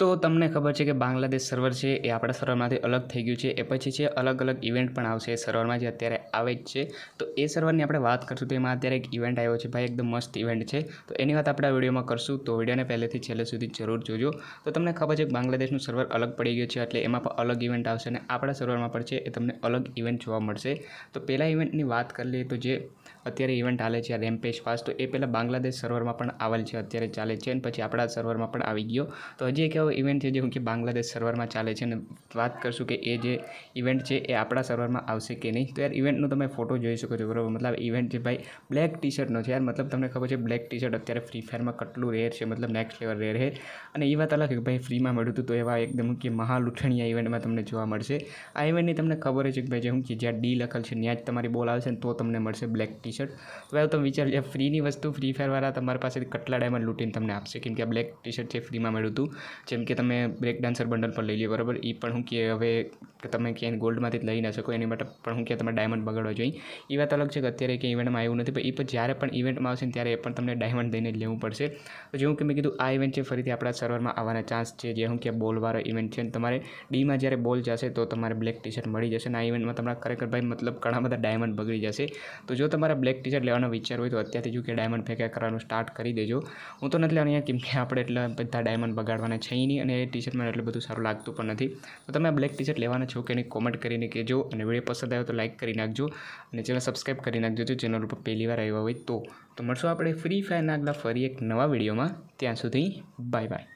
તો તમને ખબર છે કે બાંગ્લાદેશ સર્વર છે એ આપણા સર્વરમાંથી અલગ થઈ ગયું છે એ પછી છે અલગ અલગ ઇવેન્ટ પણ આવશે એ સર્વરમાં જે અત્યારે આવે જ છે તો એ સર્વરની આપણે વાત કરશું તો એમાં અત્યારે એક ઇવેન્ટ આવ્યો છે ભાઈ એકદમ મસ્ત ઇવેન્ટ છે તો એની વાત આપણે આ વિડીયોમાં કરશું તો વિડીયોને પહેલેથી છેલ્લે સુધી જરૂર જોજો તો તમને ખબર છે કે બાંગ્લાદેશનું સર્વર અલગ પડી ગયું છે એટલે એમાં પણ અલગ ઇવેન્ટ આવશે અને આપણા સર્વરમાં પણ છે એ તમને અલગ ઇવેન્ટ જોવા મળશે તો પહેલાં ઇવેન્ટની વાત કરી લઈએ તો જે અત્યારે ઇવેન્ટ હાલે છે રેમ્પેજ ફાસ્ટ તો એ પહેલાં બાંગ્લાદેશ સર્વરમાં પણ આવેલ છે અત્યારે ચાલે છે અને પછી આપણા સર્વરમાં પણ આવી ગયો તો હજી એક એવો એવો ઇવેન્ટ છે જે હું કે બાંગ્લાદેશ સર્વરમાં ચાલે છે અને વાત કરશું કે એ જે ઇવેન્ટ છે એ આપણા સર્વરમાં આવશે કે નહીં તો યાર ઇવેન્ટનો તમે ફોટો જોઈ શકો છો બરાબર મતલબ ઇવેન્ટ છે ભાઈ બ્લેક ટી શર્ટનો છે યાર મતલબ તમને ખબર છે બ્લેક ટી શર્ટ અત્યારે ફ્રી ફાયરમાં કેટલું રેર છે મતલબ નેક્સ્ટ લેવલ રેર છે અને એ વાત અલગ કે ભાઈ ફ્રીમાં મળ્યું હતું તો એવા એકદમ કે મહાલુઠણીયા ઇવેન્ટમાં તમને જોવા મળશે આ ઇવેન્ટની તમને ખબર છે કે ભાઈ જે હું કે જ્યાં ડી લખેલ છે ત્યાં જ તમારી બોલ આવશે ને તો તમને મળશે બ્લેક ટી શર્ટ હવે તમે વિચાર જે ફ્રીની વસ્તુ ફ્રી ફાયરવાળા તમારી પાસે કેટલા ડાયમંડ લૂંટીને તમને આપશે કેમ કે આ બ્લેક ટી શર્ટ છે ફ્રીમાં મળ્યું હતું જે જેમ કે તમે બ્રેક ડાન્સર બંડલ પણ લઈ લ્યો બરાબર એ પણ હું કે હવે કે તમે ક્યાંય ગોલ્ડમાંથી લઈ ના શકો એની માટે પણ હું કે તમે ડાયમંડ બગાડવા જોઈએ એ વાત અલગ છે કે અત્યારે કે ઇવેન્ટમાં આવ્યું નથી પણ એ પણ જ્યારે પણ ઇવેન્ટમાં આવશે ત્યારે એ પણ તમને ડાયમંડ દઈને જ લેવું પડશે તો જેવું કે મેં કીધું આ ઇવેન્ટ છે ફરીથી આપણા સર્વરમાં આવવાના ચાન્સ છે જે હું કે બોલવાળો ઇવેન્ટ છે તમારે ડીમાં જ્યારે બોલ જશે તો તમારે બ્લેક ટી શર્ટ મળી જશે અને આ ઇવેન્ટમાં તમારા ખરેખર ભાઈ મતલબ ઘણા બધા ડાયમંડ બગડી જશે તો જો તમારે બ્લેક ટી શર્ટ લેવાનો વિચાર હોય તો અત્યારથી જો કે ડાયમંડ ફેંકા કરવાનું સ્ટાર્ટ કરી દેજો હું તો નથી લેવાની કેમ કે આપણે એટલા બધા ડાયમંડ બગાડવાના છે મીની અને એ ટી શર્ટમાં એટલું બધું સારું લાગતું પણ નથી તો તમે આ બ્લેક ટી શર્ટ લેવાના છો કે નહીં કોમેન્ટ કરીને કહેજો અને વિડીયો પસંદ આવ્યો તો લાઇક કરી નાખજો અને ચેનલ સબસ્ક્રાઈબ કરી નાખજો જો ચેનલ ઉપર પહેલી વાર આવ્યા હોય તો તો મળશો આપણે ફ્રી ફાયરના આગલા ફરી એક નવા વિડીયોમાં ત્યાં સુધી બાય બાય